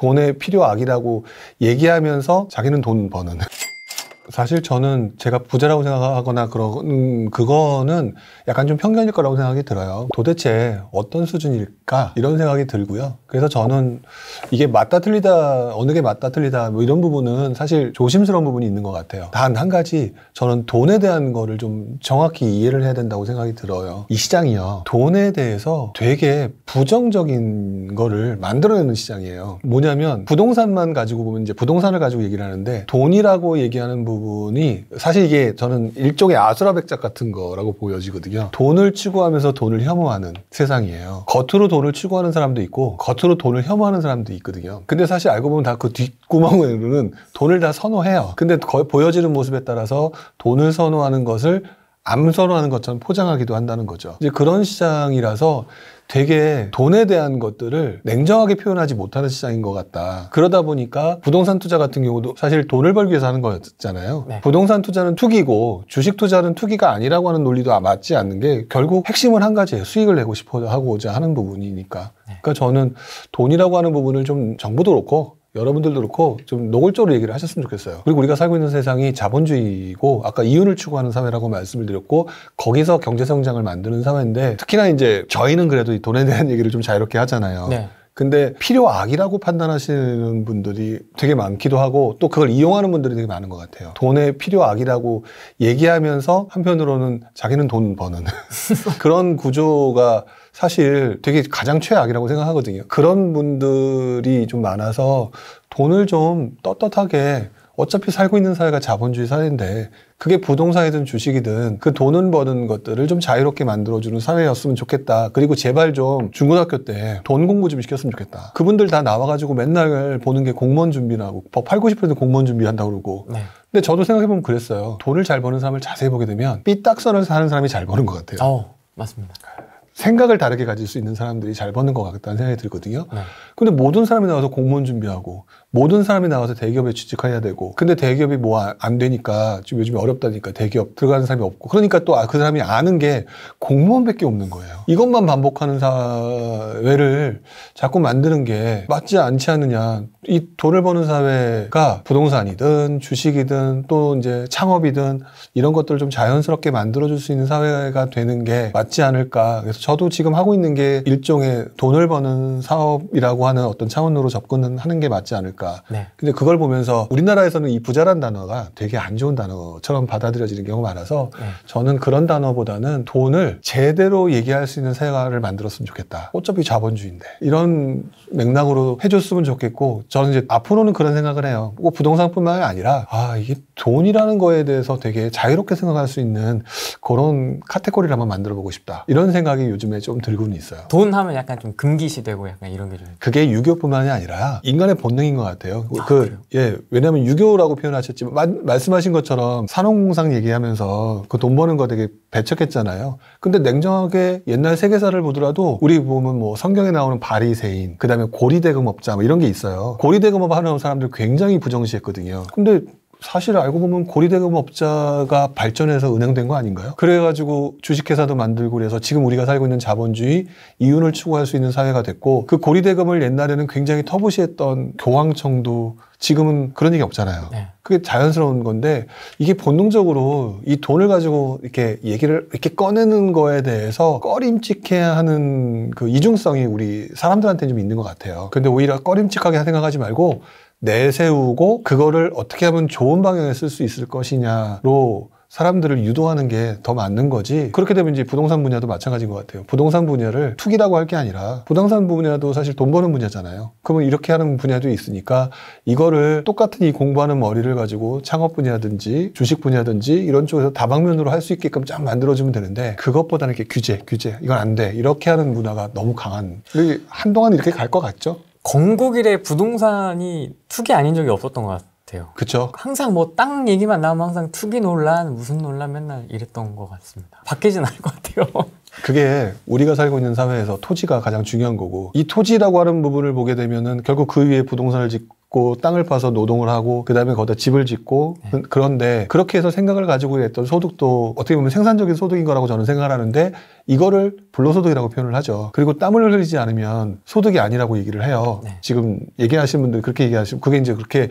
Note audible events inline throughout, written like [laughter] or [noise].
돈의 필요악이라고 얘기하면서 자기는 돈 버는 사실 저는 제가 부자라고 생각하거나 그런 그거는 약간 좀 편견일 거라고 생각이 들어요. 도대체 어떤 수준일까 이런 생각이 들고요. 그래서 저는 이게 맞다 틀리다 어느 게 맞다 틀리다 뭐 이런 부분은 사실 조심스러운 부분이 있는 것 같아요. 단 한 가지 저는 돈에 대한 거를 좀 정확히 이해를 해야 된다고 생각이 들어요. 이 시장이요 돈에 대해서 되게 부정적인 거를 만들어내는 시장이에요. 뭐냐면 부동산만 가지고 보면 이제 부동산을 가지고 얘기를 하는데 돈이라고 얘기하는 부분 부분이 사실 이게 저는 일종의 아수라백작 같은 거라고 보여지거든요. 돈을 추구하면서 돈을 혐오하는 세상이에요. 겉으로 돈을 추구하는 사람도 있고 겉으로 돈을 혐오하는 사람도 있거든요. 근데 사실 알고 보면 다 그 뒷구멍으로는 돈을 다 선호해요. 근데 거의 보여지는 모습에 따라서 돈을 선호하는 것을 암선호하는 것처럼 포장하기도 한다는 거죠. 이제 그런 시장이라서 되게 돈에 대한 것들을 냉정하게 표현하지 못하는 시장인 것 같다. 그러다 보니까 부동산 투자 같은 경우도 사실 돈을 벌기 위해서 하는 거잖아요 네. 부동산 투자는 투기고 주식 투자는 투기가 아니라고 하는 논리도 맞지 않는 게 결국 핵심은 한 가지예요. 수익을 내고 싶어 하고자 하는 부분이니까. 네. 그러니까 저는 돈이라고 하는 부분을 좀 정부도 그렇고 여러분들도 그렇고 좀 노골적으로 얘기를 하셨으면 좋겠어요. 그리고 우리가 살고 있는 세상이 자본주의고 아까 이윤을 추구하는 사회라고 말씀을 드렸고 거기서 경제 성장을 만드는 사회인데 특히나 이제 저희는 그래도 이 돈에 대한 [laughs] 얘기를 좀 자유롭게 하잖아요. 네. 근데 필요악이라고 판단하시는 분들이 되게 많기도 하고 또 그걸 이용하는 분들이 되게 많은 것 같아요. 돈의 필요악이라고 얘기하면서 한편으로는 자기는 돈 버는 [laughs] 그런 구조가 사실 되게 가장 최악이라고 생각하거든요. 그런 분들이 좀 많아서 돈을 좀 떳떳하게 어차피 살고 있는 사회가 자본주의 사회인데 그게 부동산이든 주식이든 그 돈은 버는 것들을 좀 자유롭게 만들어주는 사회였으면 좋겠다. 그리고 제발 좀 중고등학교 때 돈 공부 좀 시켰으면 좋겠다. 그분들 다 나와가지고 맨날 보는 게 공무원 준비라고 법 팔고 싶어0 공무원 준비한다고 그러고 네. 근데 저도 생각해보면 그랬어요. 돈을 잘 버는 사람을 자세히 보게 되면 삐딱선을 사는 사람이 잘 버는 것 같아요. 어, 맞습니다. 생각을 다르게 가질 수 있는 사람들이 잘 버는 것 같다는 생각이 들거든요. 네. 근데 모든 사람이 나와서 공무원 준비하고 모든 사람이 나와서 대기업에 취직해야 되고 근데 대기업이 뭐안 아, 되니까 지금 요즘에 어렵다니까 대기업 들어가는 사람이 없고 그러니까 또그 아, 사람이 아는 게 공무원밖에 없는 거예요 이것만 반복하는 사회를 자꾸 만드는 게 맞지 않지 않느냐 이 돈을 버는 사회가 부동산이든 주식이든 또 이제 창업이든 이런 것들을 좀 자연스럽게 만들어줄 수 있는 사회가 되는 게 맞지 않을까 그래서 저도 지금 하고 있는 게 일종의 돈을 버는 사업이라고 하는 어떤 차원으로 접근은 하는 게 맞지 않을까 않을까. 네. 근데 그걸 보면서 우리나라에서는 이 부자란 단어가 되게 안 좋은 단어처럼 받아들여지는 경우가 많아서 네. 저는 그런 단어보다는 돈을 제대로 얘기할 수 있는 사회화를 만들었으면 좋겠다. 어차피 자본주의인데. 이런 맥락으로 해줬으면 좋겠고 저는 이제 앞으로는 그런 생각을 해요. 꼭 뭐 부동산뿐만 아니라 아, 이게 돈이라는 거에 대해서 되게 자유롭게 생각할 수 있는 그런 카테고리를 한번 만들어 보고 싶다. 이런 생각이 요즘에 좀 들고는 있어요. 돈 하면 약간 좀 금기시되고 약간 이런 게 좀. 그게 유교뿐만이 아니라 인간의 본능인 것 같아요. 같아요. 그, 아, 그, 그래요? 예, 왜냐면 하 유교라고 표현하셨지만, 마, 말씀하신 것처럼 산업공상 얘기하면서 그 돈 버는 거 되게 배척했잖아요. 근데 냉정하게 옛날 세계사를 보더라도 우리 보면 뭐 성경에 나오는 바리세인, 그 다음에 고리대금업자 뭐 이런 게 있어요. 고리대금업 하는 사람들 굉장히 부정시했거든요. 근데 사실 알고 보면 고리대금업자가 발전해서 은행된 거 아닌가요? 그래가지고 주식회사도 만들고 그래서 지금 우리가 살고 있는 자본주의 이윤을 추구할 수 있는 사회가 됐고 그 고리대금을 옛날에는 굉장히 터부시했던 교황청도 지금은 그런 얘기 없잖아요. 네. 그게 자연스러운 건데 이게 본능적으로 이 돈을 가지고 이렇게 얘기를 이렇게 꺼내는 거에 대해서 꺼림칙해야 하는 그 이중성이 우리 사람들한테 좀 있는 것 같아요. 근데 오히려 꺼림칙하게 생각하지 말고 내세우고 그거를 어떻게 하면 좋은 방향에 쓸 수 있을 것이냐로 사람들을 유도하는 게 더 맞는 거지. 그렇게 되면 이제 부동산 분야도 마찬가지인 것 같아요. 부동산 분야를 투기라고 할 게 아니라 부동산 분야도 사실 돈 버는 분야잖아요. 그러면 이렇게 하는 분야도 있으니까 이거를 똑같은 이 공부하는 머리를 가지고 창업 분야든지 주식 분야든지 이런 쪽에서 다방면으로 할 수 있게끔 쫙 만들어주면 되는데 그것보다는 이렇게 규제, 규제 이건 안 돼. 이렇게 하는 문화가 너무 강한. 한동안 이렇게 갈 것 같죠? 건국 이래 부동산이 투기 아닌 적이 없었던 것 같아요. 그렇죠. 항상 뭐 땅 얘기만 나오면 항상 투기 논란, 무슨 논란 맨날 이랬던 것 같습니다. 바뀌진 않을 것 같아요. [laughs] 그게 우리가 살고 있는 사회에서 토지가 가장 중요한 거고 이 토지라고 하는 부분을 보게 되면은 결국 그 위에 부동산을 짓고 땅을 파서 노동을 하고 그다음에 거기다 집을 짓고 네. 그런데 그렇게 해서 생각을 가지고 했던 소득도 어떻게 보면 생산적인 소득인 거라고 저는 생각을 하는데 이거를 불로소득이라고 표현을 하죠. 그리고 땀을 흘리지 않으면 소득이 아니라고 얘기를 해요. 네. 지금 얘기하시는 분들 그렇게 얘기하시면 그게 이제 그렇게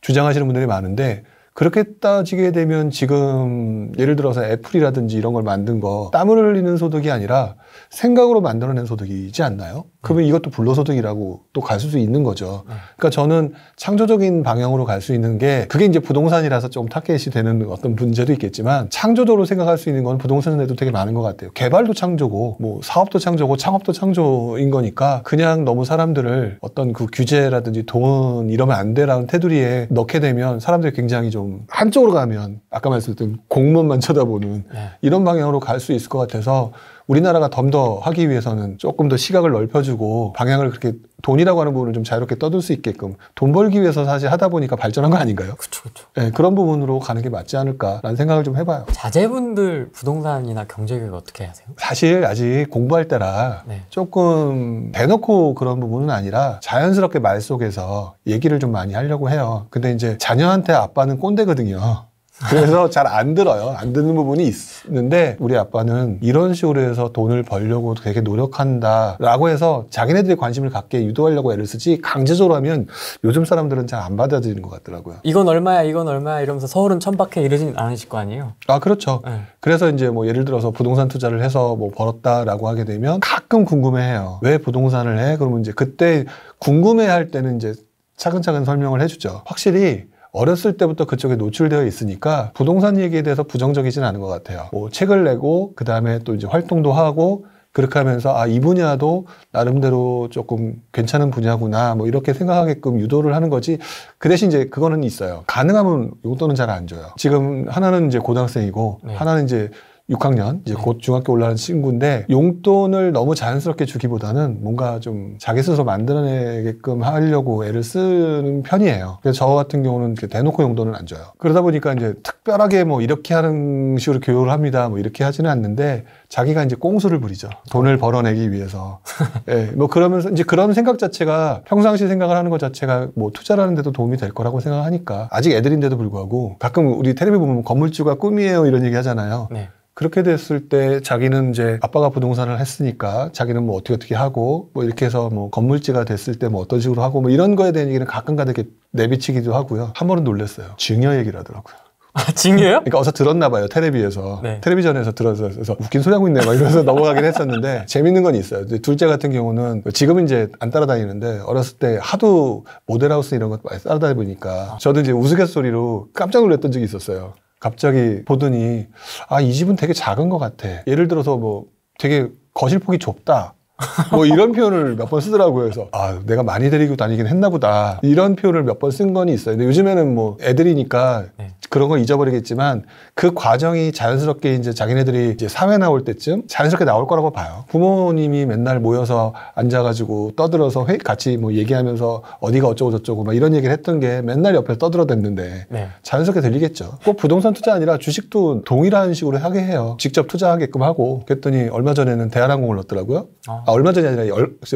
주장하시는 분들이 많은데 그렇게 따지게 되면 지금 예를 들어서 애플이라든지 이런 걸 만든 거 땀을 흘리는 소득이 아니라 생각으로 만들어낸 소득이지 않나요? 그러면 음. 이것도 불로소득이라고 또 갈 수 있는 거죠. 음. 그러니까 저는 창조적인 방향으로 갈 수 있는 게 그게 이제 부동산이라서 좀 타겟이 되는 어떤 문제도 있겠지만 창조적으로 생각할 수 있는 건 부동산에도 되게 많은 것 같아요. 개발도 창조고 뭐 사업도 창조고 창업도 창조인 거니까 그냥 너무 사람들을 어떤 그 규제라든지 돈 이러면 안 돼라는 테두리에 넣게 되면 사람들이 굉장히 좀좀 한쪽으로 가면 아까 말씀드렸던 공무원만 쳐다보는 네. 이런 방향으로 갈 수 있을 것 같아서 우리나라가 덤더 하기 위해서는 조금 더 시각을 넓혀주고 방향을 그렇게 돈이라고 하는 부분을 좀 자유롭게 떠들 수 있게끔 돈 벌기 위해서 사실 하다 보니까 발전한 거 아닌가요? 그렇죠, 그렇죠. 네, 그런 부분으로 가는 게 맞지 않을까라는 생각을 좀 해봐요. 자제분들 부동산이나 경제 교육 어떻게 하세요? 사실 아직 공부할 때라 네. 조금 대놓고 그런 부분은 아니라 자연스럽게 말 속에서 얘기를 좀 많이 하려고 해요. 근데 이제 자녀한테 아빠는 꼰대거든요. 그래서 잘 안 들어요. 안 듣는 부분이 있는데 우리 아빠는 이런 식으로 해서 돈을 벌려고 되게 노력한다라고 해서 자기네들이 관심을 갖게 유도하려고 애를 쓰지 강제적으로 하면 요즘 사람들은 잘 안 받아들이는 것 같더라고요. 이건 얼마야, 이건 얼마야 이러면서 서울은 천박해 이러진 않으실 거 아니에요? 아 그렇죠. 네. 그래서 이제 뭐 예를 들어서 부동산 투자를 해서 뭐 벌었다라고 하게 되면 가끔 궁금해해요. 왜 부동산을 해? 그러면 이제 그때 궁금해할 때는 이제 차근차근 설명을 해주죠. 확실히 어렸을 때부터 그쪽에 노출되어 있으니까 부동산 얘기에 대해서 부정적이진 않은 것 같아요. 뭐 책을 내고 그 다음에 또 이제 활동도 하고 그렇게 하면서 아 이 분야도 나름대로 조금 괜찮은 분야구나 뭐 이렇게 생각하게끔 유도를 하는 거지 그 대신 이제 그거는 있어요 가능하면 용돈은 잘안 줘요 지금 하나는 이제 고등학생이고 네. 하나는 이제 6학년 이제 네. 곧 중학교 올라가는 친구인데 용돈을 너무 자연스럽게 주기보다는 뭔가 좀 자기 스스로 만들어내게끔 하려고 애를 쓰는 편이에요. 그래서 저 같은 경우는 대놓고 용돈을 안 줘요. 그러다 보니까 이제 특별하게 뭐 이렇게 하는 식으로 교육을 합니다. 뭐 이렇게 하지는 않는데 자기가 이제 꽁수를 부리죠. 돈을 벌어내기 위해서. [laughs] 예, 네, 뭐 그러면서 이제 그런 생각 자체가 평상시 생각을 하는 것 자체가 뭐 투자라는 데도 도움이 될 거라고 생각하니까 아직 애들인데도 불구하고 가끔 우리 텔레비 보면 건물주가 꿈이에요 이런 얘기 하잖아요. 네. 그렇게 됐을 때 자기는 이제 아빠가 부동산을 했으니까 자기는 뭐 어떻게 어떻게 하고 뭐 이렇게 해서 뭐건물지가 됐을 때 뭐 어떤 식으로 하고 뭐 이런 거에 대한 얘기는 가끔가다 이렇게 내비치기도 하고요. 한 번은 놀랐어요. 증여 얘기를 하더라고요. 아, 징이요 그러니까 어서 들었나 봐요. 테레비에서 네. 텔레비전에서 들어서 그래서 웃긴 소리 하고 있네 막 이러면서 [laughs] 넘어가긴 했었는데 재밌는 건 있어요. 둘째 같은 경우는 지금은 이제 안 따라다니는데 어렸을 때 하도 모델하우스 이런 것 많이 따라다니니까 아. 저도 이제 우스갯소리로 깜짝 놀랐던 적이 있었어요. 갑자기 보더니 아 이 집은 되게 작은 것 같아 예를 들어서 뭐 되게 거실 폭이 좁다 뭐 이런 표현을 몇 번 쓰더라고요. 그래서 아 내가 많이 데리고 다니긴 했나보다 이런 표현을 몇 번 쓴 건이 있어요. 근데 요즘에는 뭐 애들이니까 네. 그런 건 잊어버리겠지만 그 과정이 자연스럽게 이제 자기네들이 이제 사회 나올 때쯤 자연스럽게 나올 거라고 봐요. 부모님이 맨날 모여서 앉아가지고 떠들어서 회 같이 뭐 얘기하면서 어디가 어쩌고 저쩌고 막 이런 얘기를 했던 게 맨날 옆에서 떠들어댔는데 네. 자연스럽게 들리겠죠. 꼭 부동산 투자 아니라 주식도 동일한 식으로 하게 해요. 직접 투자하게끔 하고 그랬더니 얼마 전에는 대한항공을 넣더라고요. 아. 아, 얼마 전이 아니라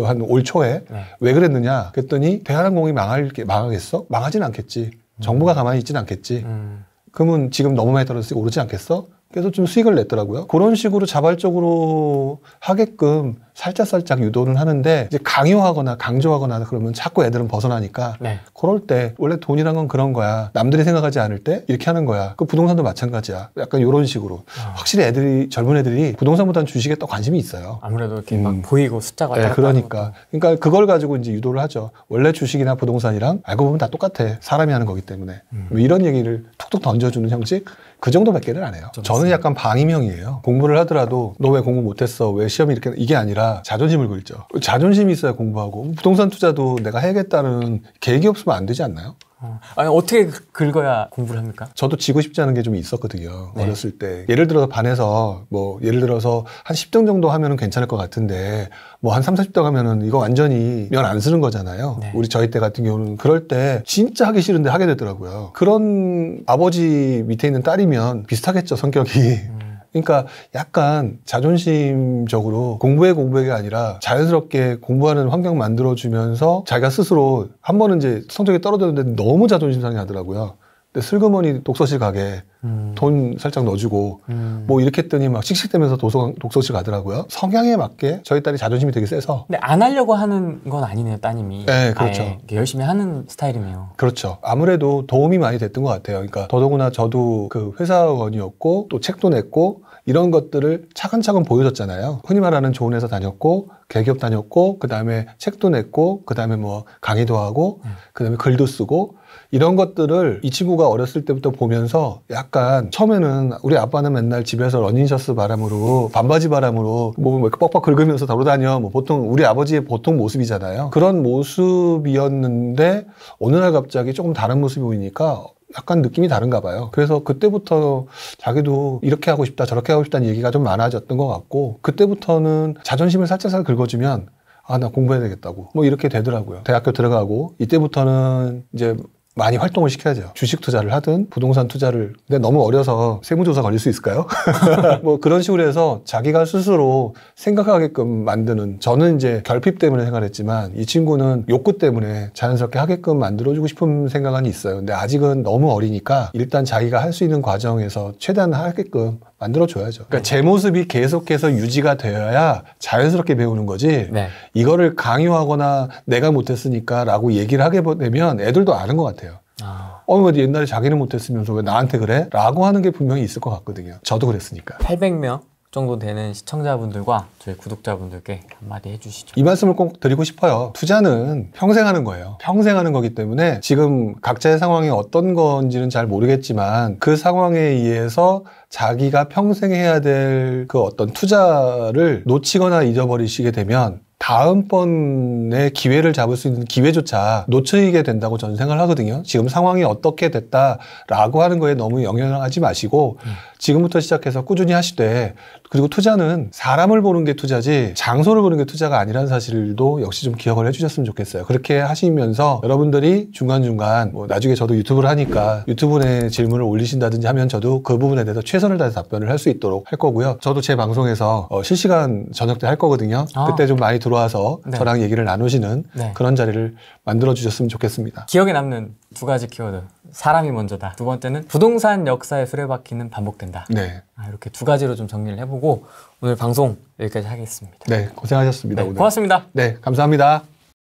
한올 초에 네. 왜 그랬느냐 그랬더니 대한항공이 망할 게 망하겠어? 망하진 않겠지. 음. 정부가 가만히 있진 않겠지. 음. 그러면 지금 너무 많이 떨어져서 오르지 않겠어? 그래서 좀 수익을 냈더라고요. 그런 식으로 자발적으로 하게끔 살짝살짝 유도를 하는데 이제 강요하거나 강조하거나 그러면 자꾸 애들은 벗어나니까 네. 그럴 때 원래 돈이란 건 그런 거야. 남들이 생각하지 않을 때 이렇게 하는 거야. 그 부동산도 마찬가지야. 약간 이런 식으로 어. 확실히 애들이 젊은 애들이 부동산보다는 주식에 더 관심이 있어요. 아무래도 이렇게 음. 막 보이고 숫자가 네, 그러니까 그러니까 그걸 가지고 이제 유도를 하죠. 원래 주식이나 부동산이랑 알고 보면 다 똑같아. 사람이 하는 거기 때문에 음. 뭐 이런 얘기를 툭툭 던져주는 형식. 그 정도밖에는 안 해요. 저는 약간 방임형이에요. 공부를 하더라도 너 왜 공부 못했어? 왜 시험이 이렇게 이게 아니라 자존심을 긁죠. 자존심이 있어야 공부하고 부동산 투자도 내가 해야겠다는 계획이 없으면 안 되지 않나요? 어. 아니 어떻게 그 긁어야 공부를 합니까? 저도 지고 싶지 않은 게 좀 있었거든요. 네. 어렸을 때 예를 들어서 반에서 뭐 예를 들어서 한 10등 정도 하면은 괜찮을 것 같은데 뭐 한 3, 40등 하면은 이거 완전히 면 안 쓰는 거잖아요. 네. 우리 저희 때 같은 경우는 그럴 때 진짜 하기 싫은데 하게 되더라고요. 그런 아버지 밑에 있는 딸이면 비슷하겠죠 성격이. 음. 그러니까 약간 자존심적으로 공부해 공부해가 아니라 자연스럽게 공부하는 환경 만들어주면서 자기가 스스로 한 번은 이제 성적이 떨어졌는데 너무 자존심 상해하더라고요. 근데 슬그머니 독서실 가게 음. 돈 살짝 넣어주고 음. 뭐 이렇게 했더니 막 씩씩대면서 도서 독서실 가더라고요. 성향에 맞게 저희 딸이 자존심이 되게 세서. 근데 안 하려고 하는 건 아니네요, 따님이. 네, 그렇죠. 열심히 하는 스타일이네요. 그렇죠. 아무래도 도움이 많이 됐던 것 같아요. 그러니까 더더구나 저도 그 회사원이었고 또 책도 냈고 이런 것들을 차근차근 보여줬잖아요. 흔히 말하는 좋은 회사 다녔고, 개기업 다녔고, 그 다음에 책도 냈고, 그 다음에 뭐 강의도 하고, 음. 그 다음에 글도 쓰고, 이런 것들을 이 친구가 어렸을 때부터 보면서 약간 처음에는 우리 아빠는 맨날 집에서 러닝셔츠 바람으로 반바지 바람으로 몸을 뭐 뭐 이 뻑뻑 긁으면서 돌아다녀 뭐 보통 우리 아버지의 보통 모습이잖아요 그런 모습이었는데 어느 날 갑자기 조금 다른 모습이 보이니까 약간 느낌이 다른가 봐요. 그래서 그때부터 자기도 이렇게 하고 싶다, 저렇게 하고 싶다는 얘기가 좀 많아졌던 것 같고, 그때부터는 자존심을 살짝살 긁어주면, 아, 나 공부해야 되겠다고. 뭐 이렇게 되더라고요. 대학교 들어가고, 이때부터는 이제 많이 활동을 시켜야죠. 주식 투자를 하든 부동산 투자를. 근데 너무 어려서 세무조사 걸릴 수 있을까요? [laughs] 뭐 그런 식으로 해서 자기가 스스로 생각하게끔 만드는 저는 이제 결핍 때문에 생각했지만 이 친구는 욕구 때문에 자연스럽게 하게끔 만들어주고 싶은 생각은 있어요. 근데 아직은 너무 어리니까 일단 자기가 할 수 있는 과정에서 최대한 하게끔 만들어줘야죠. 그러니까 제 모습이 계속해서 유지가 되어야 자연스럽게 배우는 거지. 네. 이거를 강요하거나 내가 못했으니까라고 얘기를 하게 되면 애들도 아는 것 같아요. 아. 어, 뭐 옛날에 자기는 못했으면서 왜 나한테 그래? 라고 하는 게 분명히 있을 것 같거든요. 저도 그랬으니까. 800명 정도 되는 시청자분들과 저희 구독자분들께 한마디 해주시죠. 이 말씀을 꼭 드리고 싶어요. 투자는 평생 하는 거예요. 평생 하는 거기 때문에 지금 각자의 상황이 어떤 건지는 잘 모르겠지만 그 상황에 의해서 자기가 평생 해야 될 그 어떤 투자를 놓치거나 잊어버리시게 되면 다음번에 기회를 잡을 수 있는 기회조차 놓치게 된다고 저는 생각을 하거든요. 지금 상황이 어떻게 됐다라고 하는 거에 너무 영향을 하지 마시고 음. 지금부터 시작해서 꾸준히 하시되 그리고 투자는 사람을 보는 게 투자지 장소를 보는 게 투자가 아니라는 사실도 역시 좀 기억을 해주셨으면 좋겠어요. 그렇게 하시면서 여러분들이 중간중간 뭐 나중에 저도 유튜브를 하니까 유튜브 내 질문을 올리신다든지 하면 저도 그 부분에 대해서 최선을 다해서 답변을 할 수 있도록 할 거고요. 저도 제 방송에서 어 실시간 저녁 때 할 거거든요. 아. 그때 좀 많이 들어와서 네. 저랑 얘기를 나누시는 네. 그런 자리를 만들어 주셨으면 좋겠습니다. 기억에 남는 두 가지 키워드 사람이 먼저다. 두 번째는 부동산 역사의 수레바퀴는 반복된다. 네. 아, 이렇게 두 가지로 좀 정리를 해보고 오늘 방송 여기까지 하겠습니다. 네, 고생하셨습니다. 네, 오늘. 고맙습니다. 네, 감사합니다.